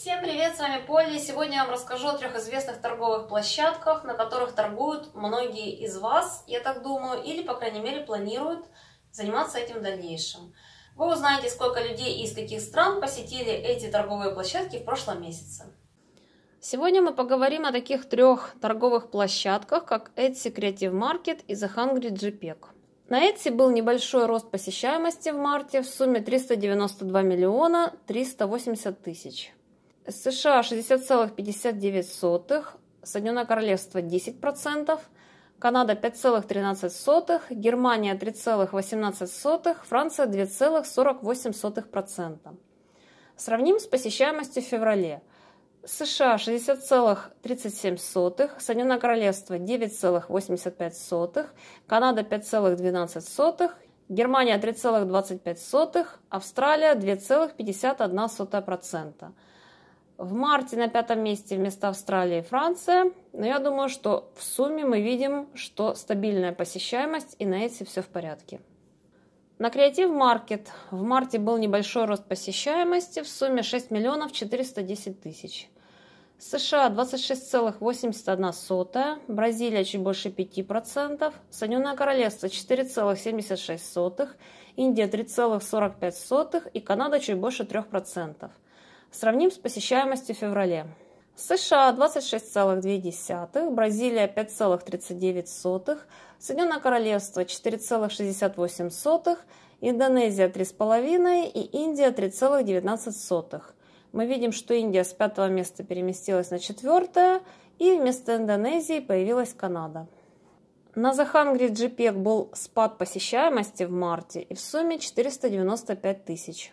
Всем привет, с вами Полли. Сегодня я вам расскажу о трех известных торговых площадках, на которых торгуют многие из вас, я так думаю, или, по крайней мере, планируют заниматься этим в дальнейшем. Вы узнаете, сколько людей из каких стран посетили эти торговые площадки в прошлом месяце. Сегодня мы поговорим о таких трех торговых площадках, как Etsy Creative Market и The Hungry JPEG. На Etsy был небольшой рост посещаемости в марте в сумме 392 миллиона 380 тысяч. США 60,59, Соединенное Королевство 10%, Канада 5,13, Германия 3,18, Франция 2,48%. Сравним с посещаемостью в феврале. США 60,37, Соединенное Королевство 9,85, Канада 5,12, Германия 3,25, Австралия 2,51%. В марте на пятом месте вместо Австралии Франция. Но я думаю, что в сумме мы видим, что стабильная посещаемость и на эти все в порядке. На Креатив Маркет в марте был небольшой рост посещаемости в сумме 6 миллионов 410 тысяч. США 26,81, Бразилия чуть больше 5%, Соединенное Королевство 4,76, Индия 3,45 и Канада чуть больше 3%. Сравним с посещаемостью в феврале. США 26,2, Бразилия 5,39, Соединенное Королевство 4,68, Индонезия 3,5 и Индия 3,19. Мы видим, что Индия с пятого места переместилась на четвертое, и вместо Индонезии появилась Канада. На захангри Hungry JPEG e был спад посещаемости в марте и в сумме 495 тысяч.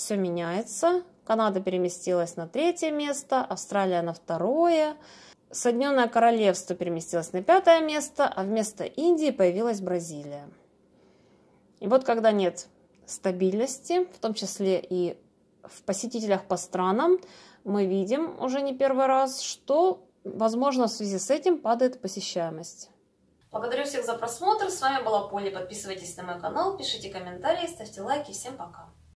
все меняется. Канада переместилась на третье место, Австралия на второе, Соединенное Королевство переместилось на пятое место, а вместо Индии появилась Бразилия. И вот когда нет стабильности, в том числе и в посетителях по странам, мы видим уже не первый раз, что, возможно, в связи с этим падает посещаемость. Благодарю всех за просмотр. С вами была Поля. Подписывайтесь на мой канал, пишите комментарии, ставьте лайки. Всем пока.